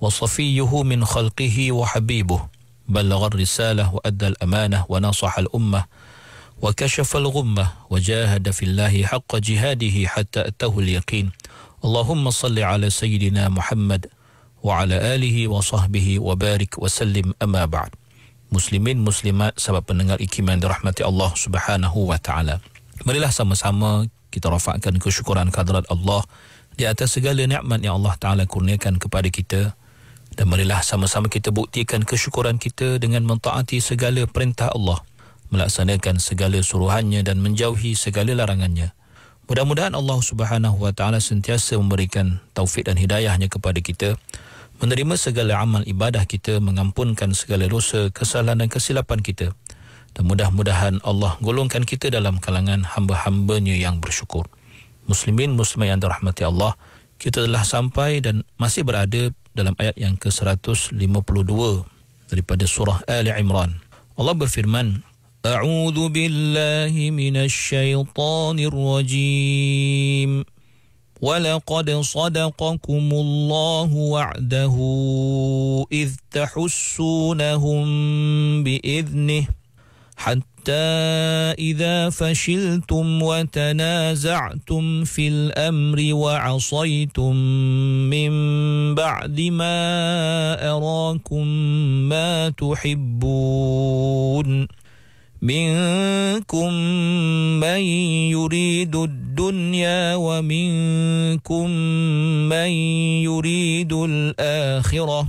وصفيه من خلقه وحبيبه بلغ الرسالة وأدى الأمانة ونصح الأمة وكشف الغمة وجاهد في الله حق جهاده حتى أتاه اليقين اللهم صل على سيدنا محمد وعلى آله وصحبه وبارك وسلم أما بعد muslimin muslimat sahabat pendengar ikiman dirahmati Allah Subhanahu wa taala. Marilah sama-sama kita rafakkan kesyukuran kehadirat Allah di atas segala nikmat yang Allah taala kurniakan kepada kita Dan marilah sama-sama kita buktikan kesyukuran kita dengan mentaati segala perintah Allah, melaksanakan segala suruhannya dan menjauhi segala larangannya. Mudah-mudahan Allah Subhanahu Wa Taala sentiasa memberikan taufik dan hidayahnya kepada kita, menerima segala amal ibadah kita, mengampunkan segala dosa, kesalahan dan kesilapan kita. Dan mudah-mudahan Allah golongkan kita dalam kalangan hamba-hambanya yang bersyukur. Muslimin, Muslimah yang dirahmati Allah, kita telah sampai dan masih berada dalam ayat yang ke-152 daripada surah Ali Imran. Allah berfirman, A'udhu billahi minash shaytanir rajim. ولقد صدقكم الله وعده إذ تحسونهم بإذنه حتى إذا فشلتم وتنازعتم في الأمر وعصيتم من بعد ما أراكم ما تحبون منكم من يريد الدنيا ومنكم من يريد الآخرة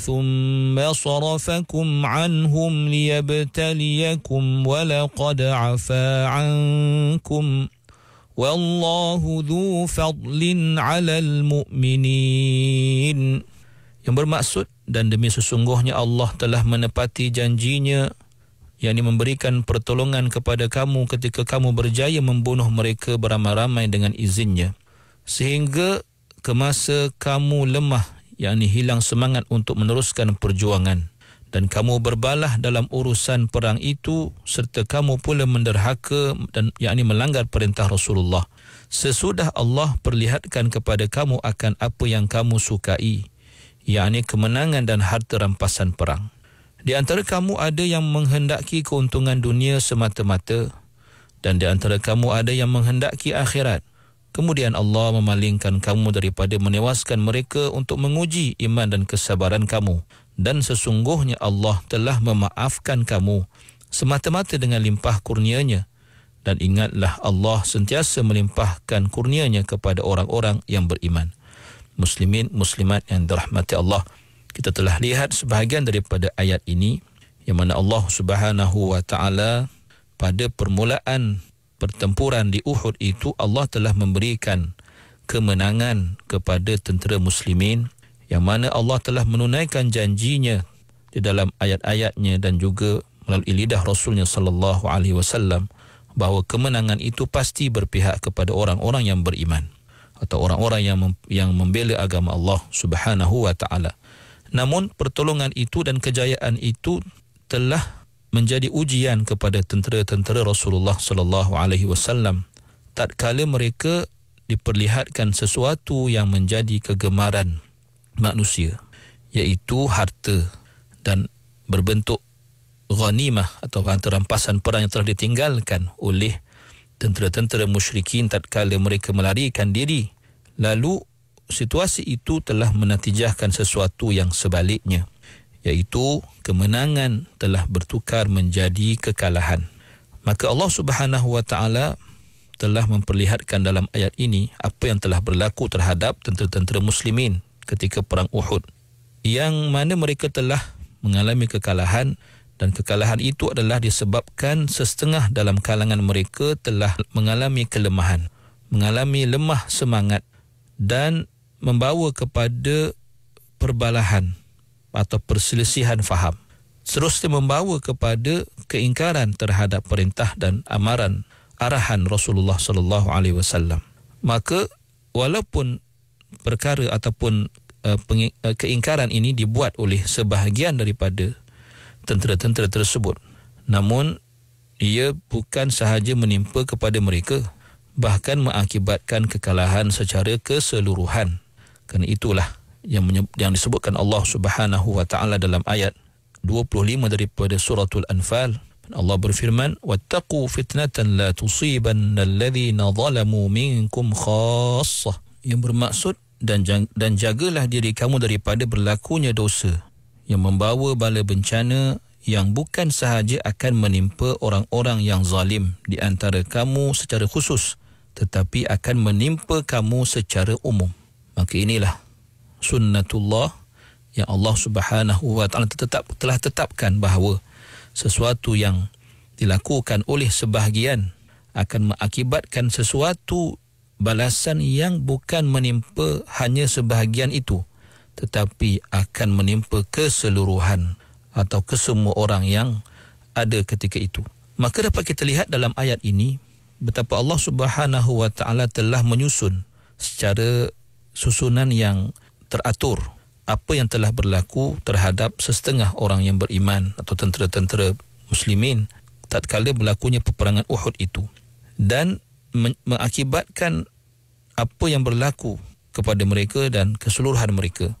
ثم صرفكم عنهم ليبتليكم ولقد عفا عنكم والله ذو فضل على المؤمنين yang bermaksud dan demi sesungguhnya Allah telah menepati janjinya yang memberikan pertolongan kepada kamu ketika kamu berjaya membunuh mereka beramai-ramai dengan izinnya sehingga kemasa kamu lemah yakni hilang semangat untuk meneruskan perjuangan dan kamu berbalah dalam urusan perang itu serta kamu pula menderhaka dan yang ini melanggar perintah Rasulullah sesudah Allah perlihatkan kepada kamu akan apa yang kamu sukai yang ini kemenangan dan harta rampasan perang di antara kamu ada yang menghendaki keuntungan dunia semata-mata dan di antara kamu ada yang menghendaki akhirat Kemudian Allah memalingkan kamu daripada menewaskan mereka untuk menguji iman dan kesabaran kamu. Dan sesungguhnya Allah telah memaafkan kamu semata-mata dengan limpah kurnianya. Dan ingatlah Allah sentiasa melimpahkan kurnianya kepada orang-orang yang beriman. Muslimin, muslimat yang dirahmati Allah. Kita telah lihat sebahagian daripada ayat ini yang mana Allah subhanahu wa ta'ala pada permulaan pertempuran di Uhud itu Allah telah memberikan kemenangan kepada tentera muslimin yang mana Allah telah menunaikan janjinya di dalam ayat-ayatnya dan juga melalui lidah Rasulnya sallallahu alaihi wasallam bahawa kemenangan itu pasti berpihak kepada orang-orang yang beriman atau orang-orang yang mem- yang membela agama Allah Subhanahu wa taala. Namun pertolongan itu dan kejayaan itu telah menjadi ujian kepada tentera-tentera Rasulullah sallallahu alaihi wasallam tatkala mereka diperlihatkan sesuatu yang menjadi kegemaran manusia iaitu harta dan berbentuk ghanimah atau harta rampasan perang yang telah ditinggalkan oleh tentera-tentera musyrikin tatkala mereka melarikan diri lalu situasi itu telah menatijahkan sesuatu yang sebaliknya iaitu kemenangan telah bertukar menjadi kekalahan. Maka Allah Subhanahu wa taala telah memperlihatkan dalam ayat ini apa yang telah berlaku terhadap tentera-tentera muslimin ketika perang Uhud yang mana mereka telah mengalami kekalahan dan kekalahan itu adalah disebabkan sesetengah dalam kalangan mereka telah mengalami kelemahan, mengalami lemah semangat dan membawa kepada perbalahan atau perselisihan faham. Seterusnya membawa kepada keingkaran terhadap perintah dan amaran arahan Rasulullah sallallahu alaihi wasallam. Maka walaupun perkara ataupun eh, eh, keingkaran ini dibuat oleh sebahagian daripada tentera-tentera tersebut namun ia bukan sahaja menimpa kepada mereka bahkan mengakibatkan kekalahan secara keseluruhan kerana itulah yang yang disebutkan Allah Subhanahu wa taala dalam ayat 25 daripada suratul anfal Allah berfirman wattaqu fitnatan la tusibanna alladhina zalamu minkum khassah yang bermaksud dan jang, dan jagalah diri kamu daripada berlakunya dosa yang membawa bala bencana yang bukan sahaja akan menimpa orang-orang yang zalim di antara kamu secara khusus tetapi akan menimpa kamu secara umum maka inilah sunnatullah yang Allah Subhanahu wa taala tetap telah tetapkan bahawa sesuatu yang dilakukan oleh sebahagian akan mengakibatkan sesuatu balasan yang bukan menimpa hanya sebahagian itu tetapi akan menimpa keseluruhan atau kesemua orang yang ada ketika itu. Maka dapat kita lihat dalam ayat ini betapa Allah Subhanahu wa taala telah menyusun secara susunan yang teratur apa yang telah berlaku terhadap sesetengah orang yang beriman atau tentera-tentera muslimin tatkala berlakunya peperangan Uhud itu dan mengakibatkan apa yang berlaku kepada mereka dan keseluruhan mereka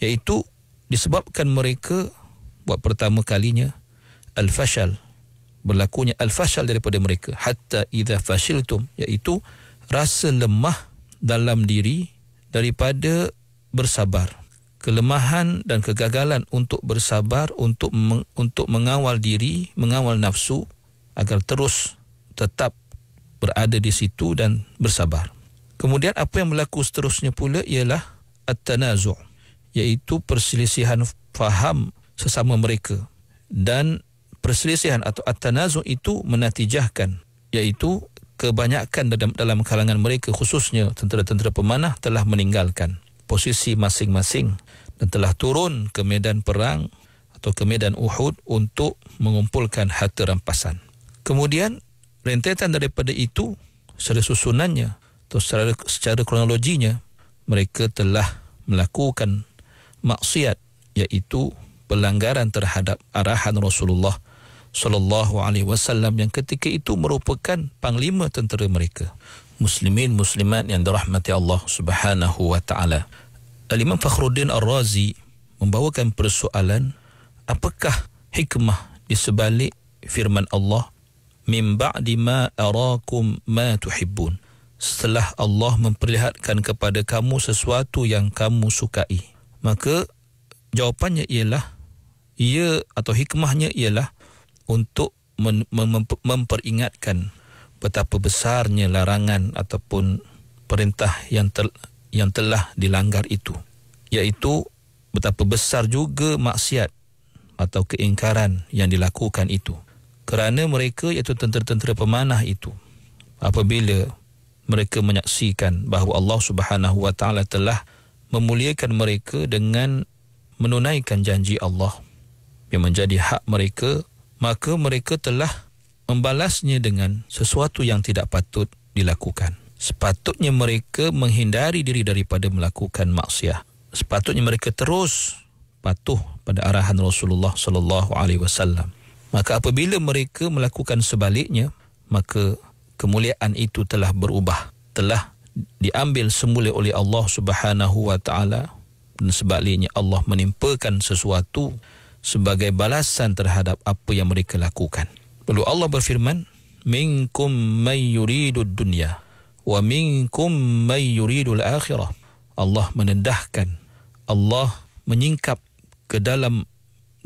iaitu disebabkan mereka buat pertama kalinya al-fashal berlakunya al-fashal daripada mereka hatta idza fashiltum iaitu rasa lemah dalam diri daripada bersabar. Kelemahan dan kegagalan untuk bersabar untuk meng, untuk mengawal diri, mengawal nafsu agar terus tetap berada di situ dan bersabar. Kemudian apa yang berlaku seterusnya pula ialah at-tanazu' iaitu perselisihan faham sesama mereka dan perselisihan atau at-tanazu' itu menatijahkan iaitu kebanyakan dalam dalam kalangan mereka khususnya tentera-tentera pemanah telah meninggalkan posisi masing-masing dan telah turun ke medan perang atau ke medan Uhud untuk mengumpulkan harta rampasan. Kemudian rentetan daripada itu secara susunannya atau secara, secara kronologinya mereka telah melakukan maksiat iaitu pelanggaran terhadap arahan Rasulullah sallallahu alaihi wasallam yang ketika itu merupakan panglima tentera mereka muslimin muslimat yang dirahmati Allah Subhanahu wa taala. Al Imam Fakhruddin Ar-Razi membawakan persoalan apakah hikmah di sebalik firman Allah mim ba'di ma arakum ma tuhibbun setelah Allah memperlihatkan kepada kamu sesuatu yang kamu sukai maka jawapannya ialah ia atau hikmahnya ialah untuk memperingatkan betapa besarnya larangan ataupun perintah yang ter, yang telah dilanggar itu yaitu betapa besar juga maksiat atau keingkaran yang dilakukan itu kerana mereka iaitu tentera-tentera pemanah itu apabila mereka menyaksikan bahawa Allah Subhanahu wa taala telah memuliakan mereka dengan menunaikan janji Allah yang menjadi hak mereka maka mereka telah membalasnya dengan sesuatu yang tidak patut dilakukan. Sepatutnya mereka menghindari diri daripada melakukan maksiat. Sepatutnya mereka terus patuh pada arahan Rasulullah sallallahu alaihi wasallam. Maka apabila mereka melakukan sebaliknya, maka kemuliaan itu telah berubah, telah diambil semula oleh Allah Subhanahu wa taala dan sebaliknya Allah menimpakan sesuatu sebagai balasan terhadap apa yang mereka lakukan. Lalu Allah berfirman, "Minkum may yuridu dunya wa minkum may yuridu akhirah Allah menendahkan, Allah menyingkap ke dalam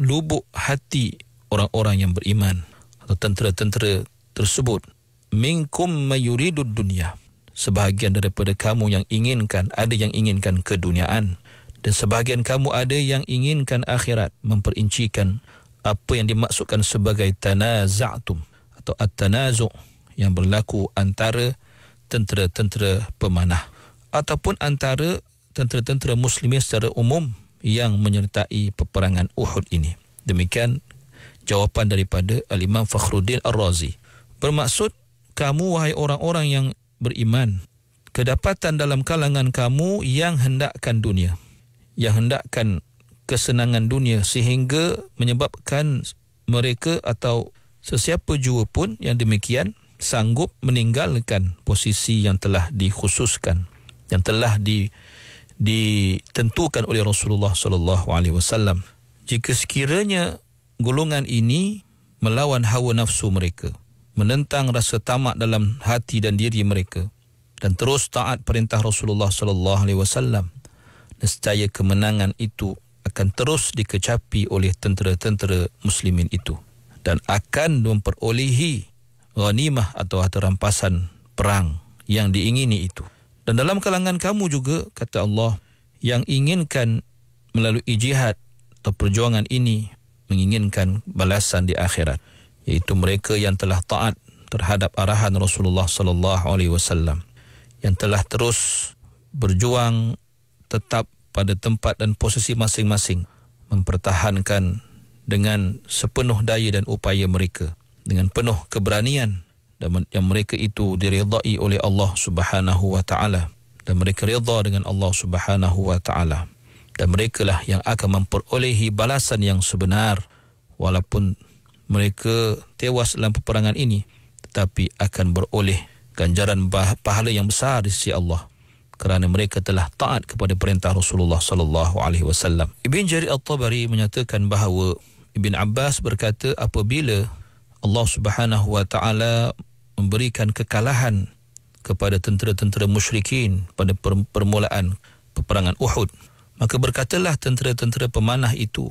lubuk hati orang-orang yang beriman atau tentera-tentera tersebut. Minkum may yuridu dunya Sebahagian daripada kamu yang inginkan, ada yang inginkan keduniaan. Dan sebahagian kamu ada yang inginkan akhirat memperincikan akhirat apa yang dimaksudkan sebagai tanaza'tum atau at-tanazu' yang berlaku antara tentera-tentera pemanah ataupun antara tentera-tentera muslimin secara umum yang menyertai peperangan Uhud ini. Demikian jawapan daripada Al-Imam Fakhruddin Ar-Razi. Bermaksud, kamu wahai orang-orang yang beriman, kedapatan dalam kalangan kamu yang hendakkan dunia, yang hendakkan kesenangan dunia sehingga menyebabkan mereka atau sesiapa jua pun yang demikian sanggup meninggalkan posisi yang telah dikhususkan yang telah di ditentukan oleh Rasulullah sallallahu alaihi wasallam jika sekiranya golongan ini melawan hawa nafsu mereka menentang rasa tamak dalam hati dan diri mereka dan terus taat perintah Rasulullah sallallahu alaihi wasallam nescaya kemenangan itu akan terus dikecapi oleh tentera-tentera muslimin itu dan akan memperolehi ghanimah atau harta rampasan perang yang diingini itu. Dan dalam kalangan kamu juga kata Allah yang inginkan melalui jihad atau perjuangan ini menginginkan balasan di akhirat yaitu mereka yang telah taat terhadap arahan Rasulullah sallallahu alaihi wasallam yang telah terus berjuang tetap pada tempat dan posisi masing-masing mempertahankan dengan sepenuh daya dan upaya mereka dengan penuh keberanian dan yang mereka itu diridai oleh Allah Subhanahu wa taala dan mereka redha dengan Allah Subhanahu wa taala dan merekalah yang akan memperolehi balasan yang sebenar walaupun mereka tewas dalam peperangan ini tetapi akan beroleh ganjaran pahala yang besar di sisi Allah kerana mereka telah taat kepada perintah Rasulullah sallallahu alaihi wasallam. Ibn Jarir At-Tabari menyatakan bahawa Ibn Abbas berkata apabila Allah Subhanahu wa taala memberikan kekalahan kepada tentera-tentera musyrikin pada permulaan peperangan Uhud maka berkatalah tentera-tentera pemanah itu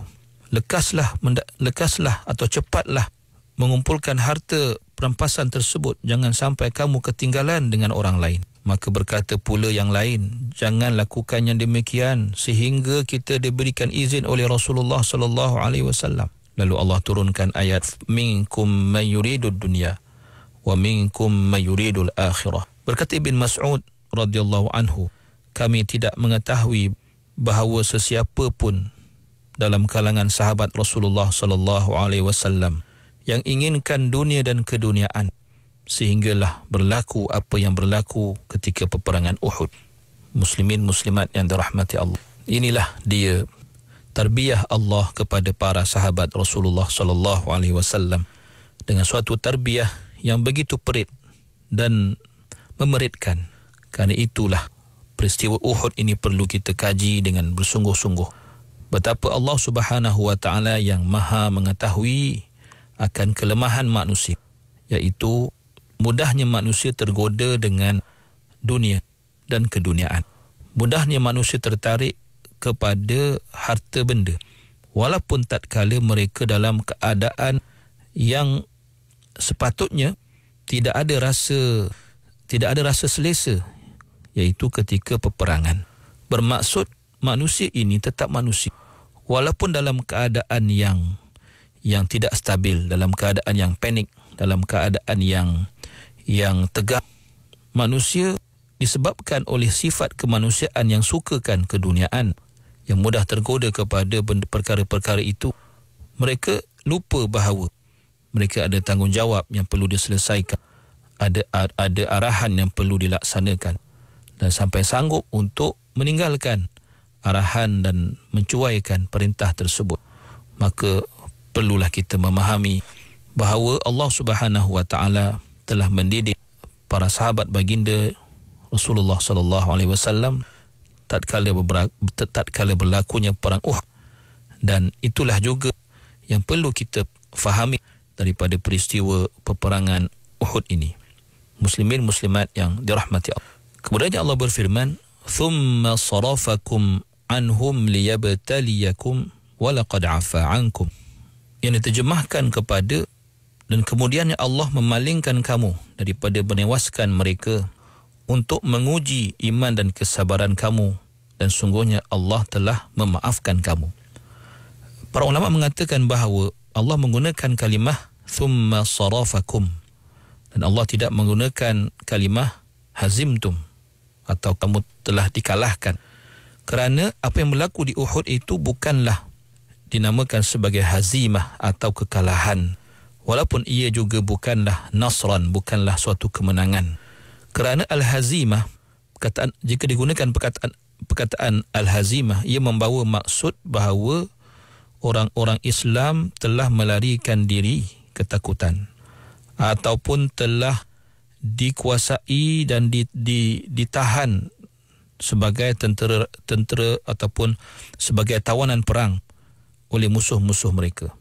lekaslah lekaslah atau cepatlah mengumpulkan harta perampasan tersebut jangan sampai kamu ketinggalan dengan orang lain Maka berkata pula yang lain, jangan lakukan yang demikian sehingga kita diberikan izin oleh Rasulullah sallallahu alaihi wasallam. Lalu Allah turunkan ayat minkum may yuridud dunya wa minkum may yuridul akhirah. Berkata Ibn Mas'ud radhiyallahu anhu, kami tidak mengetahui bahawa sesiapa pun dalam kalangan sahabat Rasulullah sallallahu alaihi wasallam yang inginkan dunia dan keduniaan sehinggalah berlaku apa yang berlaku ketika peperangan Uhud. Muslimin muslimat yang dirahmati Allah. Inilah dia tarbiyah Allah kepada para sahabat Rasulullah sallallahu alaihi wasallam dengan suatu tarbiyah yang begitu perit dan memeritkan. Karena itulah peristiwa Uhud ini perlu kita kaji dengan bersungguh-sungguh. Betapa Allah Subhanahu wa taala yang Maha mengetahui akan kelemahan manusia iaitu mudahnya manusia tergoda dengan dunia dan keduniaan. Mudahnya manusia tertarik kepada harta benda. Walaupun tak tatkala mereka dalam keadaan yang sepatutnya tidak ada rasa tidak ada rasa selesa iaitu ketika peperangan. Bermaksud manusia ini tetap manusia walaupun dalam keadaan yang yang tidak stabil, dalam keadaan yang panik, dalam keadaan yang yang tegak. Manusia disebabkan oleh sifat kemanusiaan yang sukakan keduniaan, yang mudah tergoda kepada perkara-perkara itu, mereka lupa bahawa mereka ada tanggungjawab yang perlu diselesaikan, ada ada arahan yang perlu dilaksanakan dan sampai sanggup untuk meninggalkan arahan dan mencuaikan perintah tersebut. Maka perlulah kita memahami bahawa Allah Subhanahu Wa Taala telah mendidik para sahabat baginda Rasulullah sallallahu alaihi wasallam tatkala tatkala berlakunya perang Uhud dan itulah juga yang perlu kita fahami daripada peristiwa peperangan Uhud ini muslimin muslimat yang dirahmati Allah kemudian Allah berfirman thumma sarafakum anhum liyabtaliyakum wa laqad afa ankum yang diterjemahkan kepada dan kemudiannya Allah memalingkan kamu daripada menewaskan mereka untuk menguji iman dan kesabaran kamu dan sungguhnya Allah telah memaafkan kamu. Para ulama mengatakan bahawa Allah menggunakan kalimah thumma sarafakum dan Allah tidak menggunakan kalimah hazimtum atau kamu telah dikalahkan. Kerana apa yang berlaku di Uhud itu bukanlah dinamakan sebagai hazimah atau kekalahan walaupun ia juga bukanlah nasran bukanlah suatu kemenangan kerana al-hazimah perkataan jika digunakan perkataan perkataan al-hazimah ia membawa maksud bahawa orang-orang Islam telah melarikan diri ketakutan ataupun telah dikuasai dan ditahan sebagai tentera tentera ataupun sebagai tawanan perang oleh musuh-musuh mereka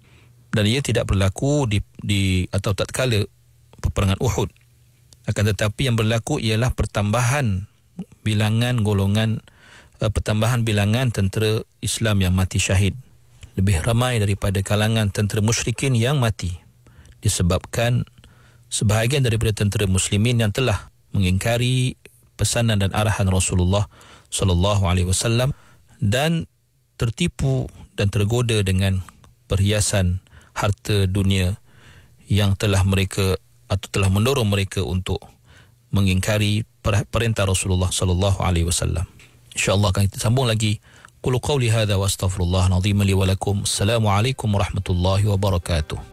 dan ia tidak berlaku di, di atau tatkala peperangan Uhud akan tetapi yang berlaku ialah pertambahan bilangan golongan uh, pertambahan bilangan tentera Islam yang mati syahid lebih ramai daripada kalangan tentera musyrikin yang mati disebabkan sebahagian daripada tentera muslimin yang telah mengingkari pesanan dan arahan Rasulullah sallallahu alaihi wasallam dan tertipu dan tergoda dengan perhiasan harta dunia yang telah mereka atau telah mendorong mereka untuk mengingkari perintah Rasulullah sallallahu alaihi wasallam. Insya-Allah akan kita sambung lagi. Qul qawli hadha wa astaghfirullah nadhim li wa lakum. Assalamualaikum warahmatullahi wabarakatuh.